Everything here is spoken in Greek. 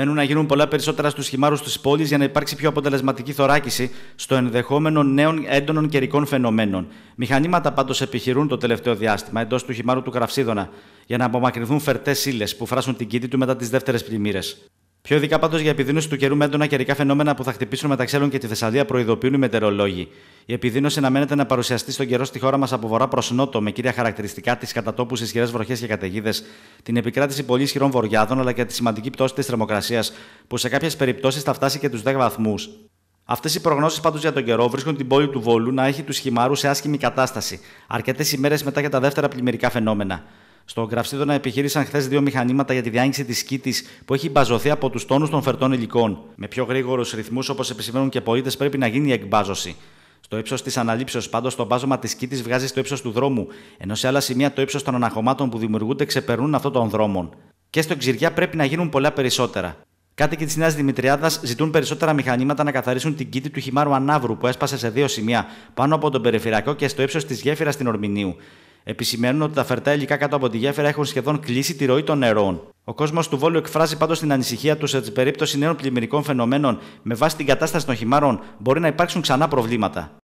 Μένουν να γίνουν πολλά περισσότερα στους χυμάρους της πόλης για να υπάρξει πιο αποτελεσματική θωράκιση στο ενδεχόμενο νέων έντονων καιρικών φαινομένων. Μηχανήματα πάντως επιχειρούν το τελευταίο διάστημα εντός του χυμάρου του Κραυσίδωνα για να απομακρυνθούν φερτές ύλες που φράσουν την κήτη του μετά τις δεύτερες πλημμύρες. Πιο ειδικά πάντως για επιδείνωση του καιρού με έντονα καιρικά φαινόμενα που θα χτυπήσουν μεταξύ άλλων και τη Θεσσαλία, προειδοποιούν οι μετερολόγοι. Η επιδείνωση αναμένεται να παρουσιαστεί στον καιρό στη χώρα μας από βορρά προς νότο, με κύρια χαρακτηριστικά τι κατατόπους ισχυρές βροχές και καταιγίδες, την επικράτηση πολύ ισχυρών βοριάδων αλλά και τη σημαντική πτώση της θερμοκρασίας, που σε κάποιες περιπτώσεις θα φτάσει και τους 10 βαθμούς. Αυτές οι προγνώσεις πάντως για τον καιρό βρίσκουν την πόλη του Βόλου να έχει τους χυμάρους σε άσχημη κατάσταση, αρκετές ημέρες μετά και τα δεύτερα πλημμυρικά φαινόμενα. Στο να επιχειρήσαν χθες δύο μηχανήματα για τη διάνοιξη της κήτη που έχει μπαζωθεί από τους τόνους των φερτών υλικών. Με πιο γρήγορους ρυθμούς, όπως επισημαίνουν και πολίτε, πρέπει να γίνει η εκμπάζωση. Στο ύψος της αναλήψεως, πάντως, το μπάζωμα της κήτη βγάζει στο ύψος του δρόμου, ενώ σε άλλα σημεία το ύψος των αναχωμάτων που δημιουργούνται ξεπερνούν αυτό των δρόμων. Και στο Ξηριά πρέπει να γίνουν πολλά περισσότερα. Κάτοικοι της Νέας Δημητριάδας ζητούν περισσότερα μηχανήματα να καθαρίσουν την κήτη του χυμάρου Ανάβρου που έσπασε σε δύο σημεία, πάνω από τον περιφερειακό και στο ύψος της γέφυρας στην Ορμηνίου. Επισημαίνουν ότι τα φερτά υλικά κάτω από τη γέφυρα έχουν σχεδόν κλείσει τη ροή των νερών. Ο κόσμος του Βόλου εκφράζει πάντως την ανησυχία τους σε περίπτωση νέων πλημμυρικών φαινομένων με βάση την κατάσταση των χυμάρων μπορεί να υπάρξουν ξανά προβλήματα.